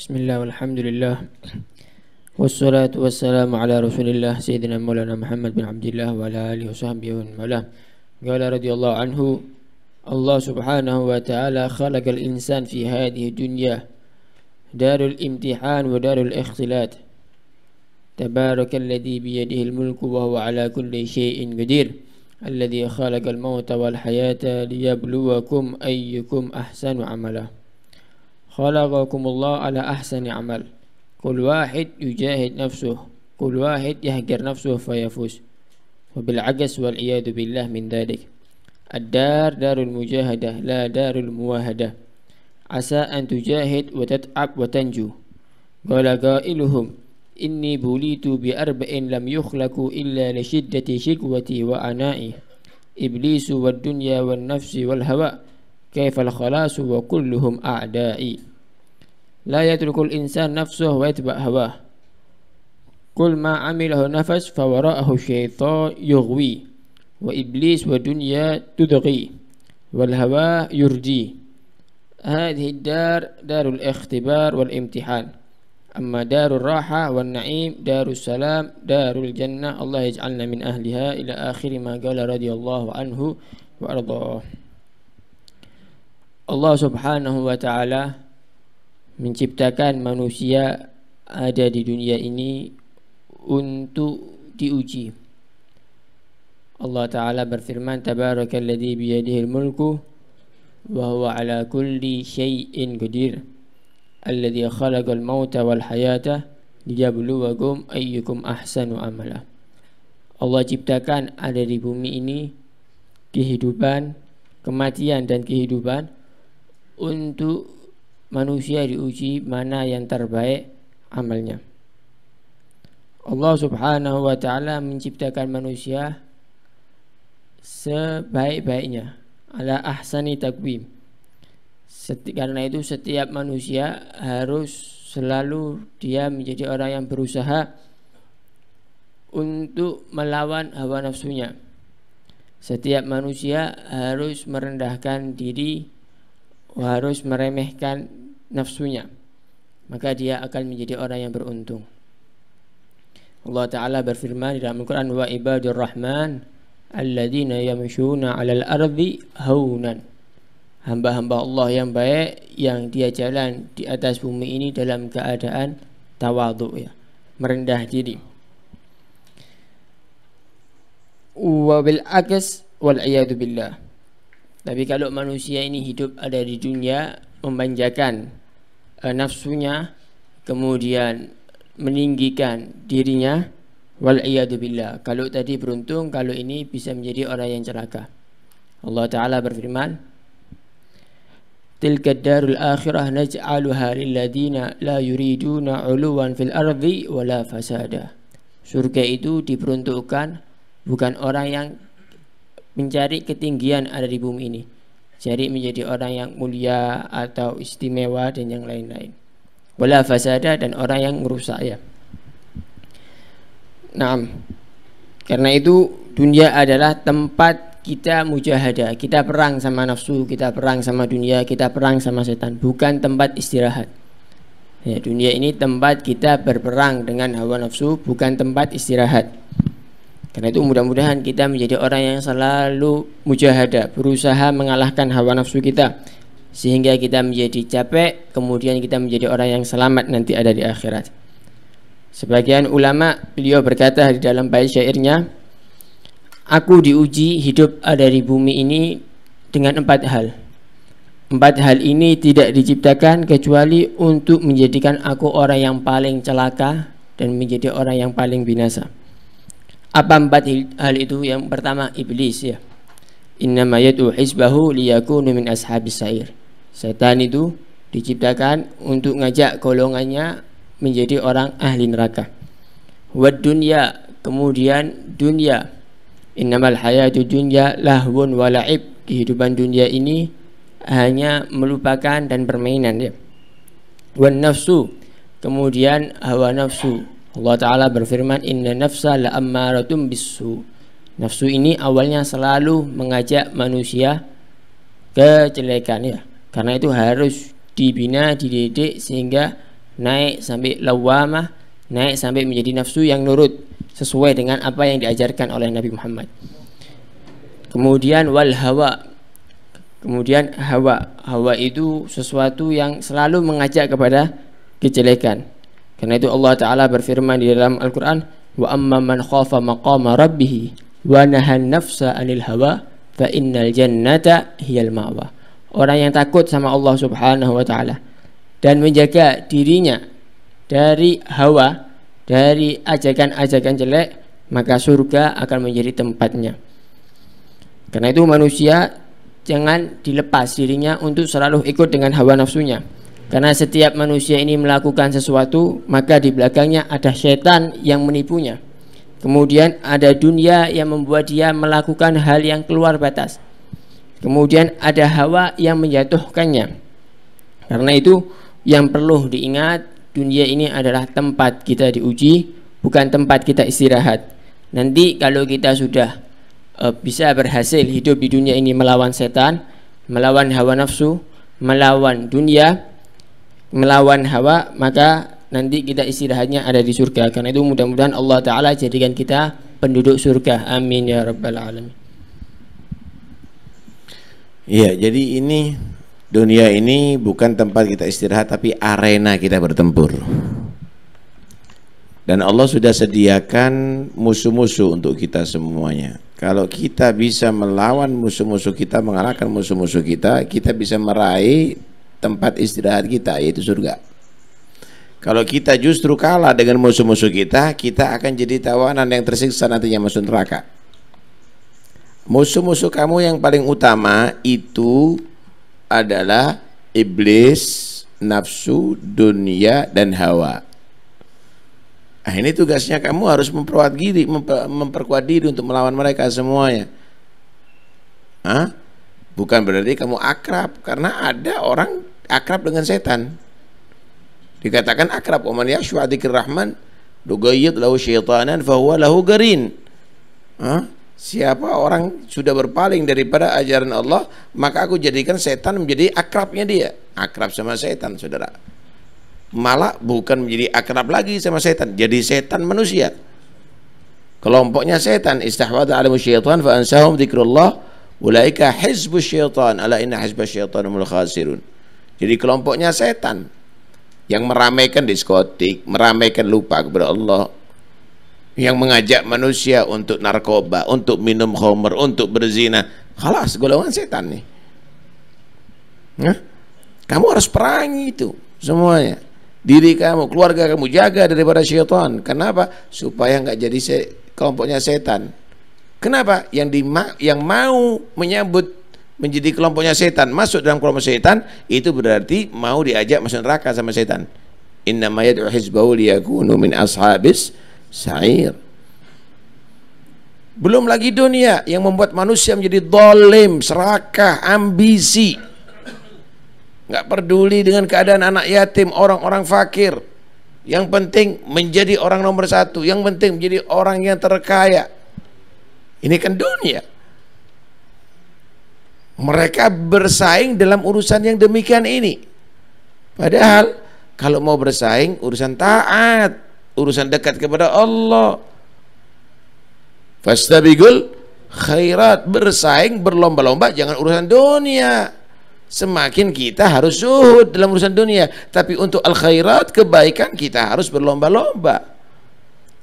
بسم الله والحمد لله والصلاة والسلام على رسول الله سيدنا مولانا محمد بن عبد الله وعلى آله وصحبه ومن والاه قال رضي الله عنه الله سبحانه وتعالى خلق الإنسان في هذه الدنيا دار الامتحان ودار الاختلاط تبارك الذي بيده الملك وهو على كل شيء قدير الذي خلق الموت والحياة ليبلوكم أيكم أحسن عملا خلقكم الله على أحسن عمل كل واحد يجاهد نفسه كل واحد يهجر نفسه فيفوز وبالعجز والعياذ بالله من ذلك الدار دار المجاهدة لا دار المواهدة عسى أن تجاهد وتتعب وتنجو قال قائلهم إني بليت بأربع لم يخلقوا إلا لشدة شقوتي وأنائي إبليس والدنيا والنفس والهواء كيف الخلاص وكلهم أعدائي لا يترك الإنسان نفسه ويتبع هواه كل ما عمله نفس فوراءه الشيطان يغوي وإبليس والدنيا تدغي والهوى يرجي هذه الدار دار الاختبار والامتحان أما دار الراحة والنعيم دار السلام دار الجنة الله يجعلنا من أهلها إلى آخر ما قال رضي الله عنه وأرضاه Allah Subhanahu wa taala menciptakan manusia ada di dunia ini untuk diuji. Allah taala berfirman tabarakalladzi biyadihil mulku wa huwa ala kulli syai'in qadir alladzi khalaqal mauta wal hayata liyabluwakum ayyukum ahsanu amala. Allah ciptakan ada di bumi ini kehidupan, kematian dan kehidupan untuk manusia diuji mana yang terbaik amalnya. Allah Subhanahu wa taala menciptakan manusia sebaik-baiknya ala ahsani takwim. Seti, karena itu setiap manusia harus selalu dia menjadi orang yang berusaha untuk melawan hawa nafsunya. Setiap manusia harus merendahkan diri harus meremehkan nafsunya maka dia akan menjadi orang yang beruntung Allah taala berfirman di dalam Al-Qur'an wa ibadur rahman alladzina yamshuna 'alal ardi haunan hamba-hamba Allah yang baik yang dia jalan di atas bumi ini dalam keadaan tawadhu ya merendah diri wa bil aks wal billah tapi kalau manusia ini hidup ada di dunia memanjakan e, nafsunya kemudian meninggikan dirinya wal Kalau tadi beruntung, kalau ini bisa menjadi orang yang celaka. Allah taala berfirman Tilka darul akhirah naj'aluha lilladina la yuriduna 'uluwan fil ardi wala fasada. Surga itu diperuntukkan bukan orang yang mencari ketinggian ada di bumi ini jadi menjadi orang yang mulia atau istimewa dan yang lain-lain wala fasada dan orang yang merusak ya nah karena itu dunia adalah tempat kita mujahadah kita perang sama nafsu kita perang sama dunia kita perang sama setan bukan tempat istirahat ya, dunia ini tempat kita berperang dengan hawa nafsu bukan tempat istirahat karena itu mudah-mudahan kita menjadi orang yang selalu mujahadah, berusaha mengalahkan hawa nafsu kita sehingga kita menjadi capek, kemudian kita menjadi orang yang selamat nanti ada di akhirat. Sebagian ulama beliau berkata di dalam bait syairnya, aku diuji hidup ada di bumi ini dengan empat hal. Empat hal ini tidak diciptakan kecuali untuk menjadikan aku orang yang paling celaka dan menjadi orang yang paling binasa. Apa empat hal itu? Yang pertama iblis ya. inna yad'u hizbahu liyakunu min ashabis sa'ir. Setan itu diciptakan untuk ngajak golongannya menjadi orang ahli neraka. Wad dunya, kemudian dunia. Innamal hayatu dunya lahwun wa la'ib. Kehidupan dunia ini hanya melupakan dan permainan ya. Wan nafsu, kemudian hawa nafsu Allah Ta'ala berfirman Inna nafsa la'ammaratum bisu Nafsu ini awalnya selalu mengajak manusia kejelekan ya Karena itu harus dibina, dididik sehingga naik sampai lawamah Naik sampai menjadi nafsu yang nurut Sesuai dengan apa yang diajarkan oleh Nabi Muhammad Kemudian wal hawa Kemudian hawa Hawa itu sesuatu yang selalu mengajak kepada kejelekan karena itu Allah Ta'ala berfirman di dalam Al-Quran, wa khafa maqama rabbihi Wa nahan nafsa anil hawa Fa innal jannata hiyal ma'wa Orang yang takut sama Allah Subhanahu wa taala dan menjaga dirinya dari hawa, dari ajakan-ajakan jelek, maka surga akan menjadi tempatnya. Karena itu manusia jangan dilepas dirinya untuk selalu ikut dengan hawa nafsunya karena setiap manusia ini melakukan sesuatu, maka di belakangnya ada setan yang menipunya. Kemudian ada dunia yang membuat dia melakukan hal yang keluar batas. Kemudian ada hawa yang menjatuhkannya. Karena itu yang perlu diingat, dunia ini adalah tempat kita diuji, bukan tempat kita istirahat. Nanti kalau kita sudah uh, bisa berhasil hidup di dunia ini melawan setan, melawan hawa nafsu, melawan dunia, melawan hawa maka nanti kita istirahatnya ada di surga karena itu mudah-mudahan Allah taala jadikan kita penduduk surga amin ya rabbal alamin Iya, jadi ini dunia ini bukan tempat kita istirahat tapi arena kita bertempur. Dan Allah sudah sediakan musuh-musuh untuk kita semuanya. Kalau kita bisa melawan musuh-musuh kita, mengalahkan musuh-musuh kita, kita bisa meraih tempat istirahat kita yaitu surga. Kalau kita justru kalah dengan musuh-musuh kita, kita akan jadi tawanan yang tersiksa nantinya masuk neraka. Musuh-musuh kamu yang paling utama itu adalah iblis, nafsu, dunia, dan hawa. Nah, ini tugasnya kamu harus memperkuat diri, memper, memperkuat diri untuk melawan mereka semuanya. Hah? Bukan berarti kamu akrab karena ada orang akrab dengan setan. Dikatakan akrab wa man yashfa rahman dugayyid lahu syaitanan fahuwa lahu garin. Hah? Siapa orang sudah berpaling daripada ajaran Allah, maka aku jadikan setan menjadi akrabnya dia. Akrab sama setan, saudara. Malah bukan menjadi akrab lagi sama setan, jadi setan manusia. Kelompoknya setan, istahwada alamu syaitan fa zikrullah, ulaika hizbu syaitan ala inna syaitan syaitanumul khasirun. Jadi kelompoknya setan yang meramaikan diskotik, meramaikan lupa kepada Allah, yang mengajak manusia untuk narkoba, untuk minum homer, untuk berzina. Halas golongan setan nih. Nah, kamu harus perangi itu semuanya. Diri kamu, keluarga kamu jaga daripada syaitan. Kenapa? Supaya nggak jadi se kelompoknya setan. Kenapa? Yang di yang mau menyambut menjadi kelompoknya setan masuk dalam kelompok setan itu berarti mau diajak masuk neraka sama setan innama yad'u hizbahu liyakunu min ashabis sa'ir belum lagi dunia yang membuat manusia menjadi dolim, serakah, ambisi nggak peduli dengan keadaan anak yatim, orang-orang fakir yang penting menjadi orang nomor satu yang penting menjadi orang yang terkaya ini kan dunia mereka bersaing dalam urusan yang demikian ini. Padahal kalau mau bersaing urusan taat, urusan dekat kepada Allah. Fastabigul khairat, bersaing berlomba-lomba jangan urusan dunia. Semakin kita harus zuhud dalam urusan dunia, tapi untuk al khairat kebaikan kita harus berlomba-lomba.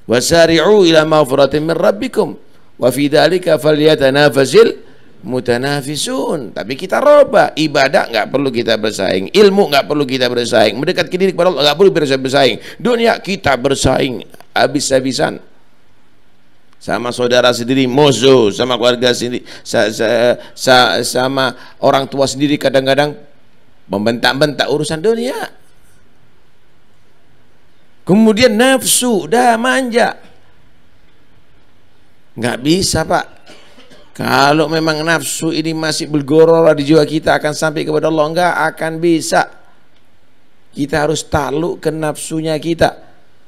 Wasari'u ila ma'furatin min rabbikum wa fi dhalika falyatanafazil mutanafisun tapi kita roba ibadah nggak perlu kita bersaing ilmu nggak perlu kita bersaing mendekat ke diri kepada Allah nggak perlu bersaing dunia kita bersaing habis-habisan sama saudara sendiri musuh sama keluarga sendiri sa, sa, sa, sama orang tua sendiri kadang-kadang membentak-bentak urusan dunia kemudian nafsu dah manja nggak bisa pak kalau memang nafsu ini masih bergorora di jiwa kita akan sampai kepada Allah enggak akan bisa. Kita harus takluk ke nafsunya kita.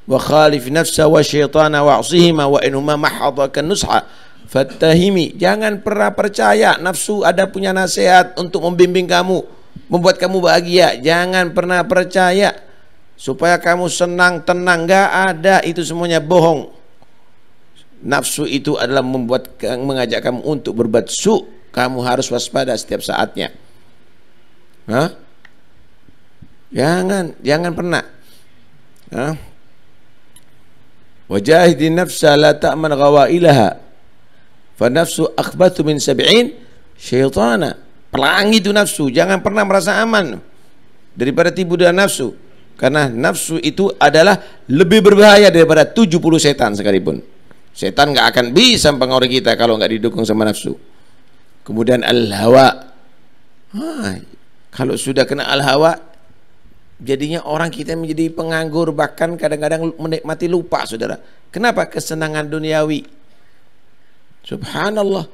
Wa khalif nafsa wa syaitana wa asihima wa inuma mahadaka nusha fattahimi. Jangan pernah percaya nafsu ada punya nasihat untuk membimbing kamu, membuat kamu bahagia. Jangan pernah percaya supaya kamu senang, tenang. Enggak ada itu semuanya bohong nafsu itu adalah membuat mengajak kamu untuk berbuat su kamu harus waspada setiap saatnya Hah? jangan jangan pernah Hah? wajahidin nafsa la ta'man ilaha fa nafsu akhbatu min sab'in syaitana pelangi itu nafsu jangan pernah merasa aman daripada tipu daya nafsu karena nafsu itu adalah lebih berbahaya daripada 70 setan sekalipun Setan nggak akan bisa mempengaruhi kita kalau nggak didukung sama nafsu. Kemudian al-hawa. kalau sudah kena al-hawa, jadinya orang kita menjadi penganggur bahkan kadang-kadang menikmati lupa saudara. Kenapa? Kesenangan duniawi. Subhanallah.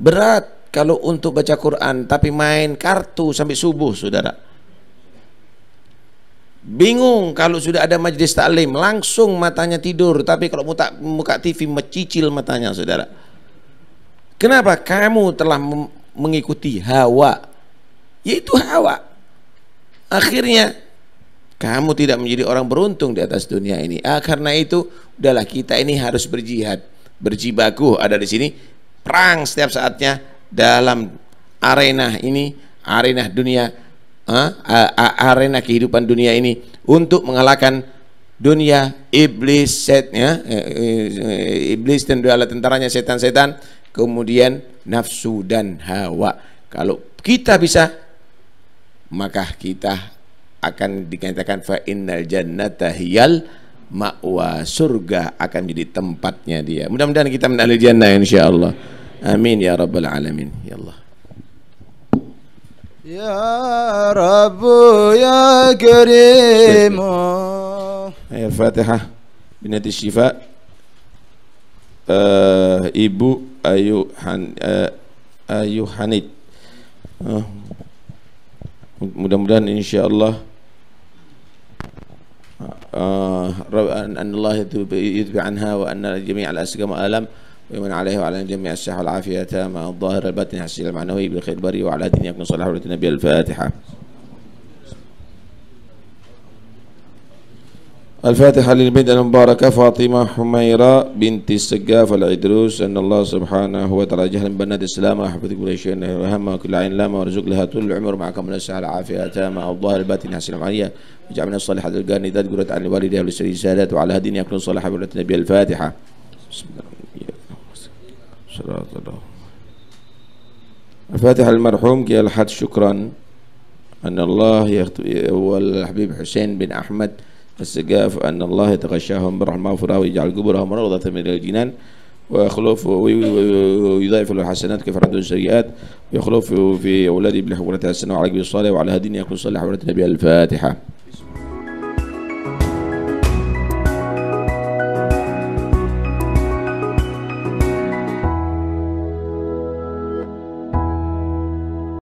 Berat kalau untuk baca Quran tapi main kartu sampai subuh saudara. Bingung kalau sudah ada majlis taklim, langsung matanya tidur. Tapi kalau muka, muka TV mecicil matanya, saudara. Kenapa kamu telah mengikuti hawa? Yaitu hawa. Akhirnya kamu tidak menjadi orang beruntung di atas dunia ini. Ah, karena itu, udahlah kita ini harus berjihad, berjibaku ada di sini, perang setiap saatnya dalam arena ini, arena dunia arena kehidupan dunia ini untuk mengalahkan dunia iblis setnya eh, eh, iblis dan dua tentaranya setan-setan kemudian nafsu dan hawa kalau kita bisa maka kita akan dikatakan fa innal jannata hiyal ma'wa surga akan jadi tempatnya dia mudah-mudahan kita mendalil jannah insyaallah amin ya rabbal alamin ya Allah Ya Rabbu Ya Kerimu Ayat Al-Fatiha Binati Syifa uh, Ibu Ayu Han, uh, Ayu Hanid uh, Mudah-mudahan insyaAllah uh, ah, Rabbu An Allah Yudhbi Anha Wa Anna Al Asgama Alam Alam ومن عليه وعلى جميع الصحة والعافية تامة الظاهر الباطن الحسي المعنوي بخير بري وعلى دين يكون صلاح ولد النبي الفاتحة الفاتحة للبنت المباركة فاطمة حميرة بنت السقاف العدروس أن الله سبحانه وتعالى جهلا بنات السلامة حفظك كل شيء وهم كل عين لامة وارزق لها طول العمر معكم من الساعة العافية تامة الظاهر الباطن حسن المعنوي وجعلنا الصالحة القاني ذات قرأت عن والديها والسيدات وعلى هدين يكون صلاح ولد النبي الفاتحة بسم الله صراط الله الفاتح المرحوم كي الحد شكرا أن الله هو والحبيب حسين بن أحمد السقاف أن الله يتغشاهم برحمة وفراه ويجعل قبرهم روضة من الجنان ويخلف ويضاعف له الحسنات كفر عنده السيئات ويخلف في أولاده بالحورة السنة وعلى قبل الصالح وعلى هدين يكون صالح حورة النبي الفاتحة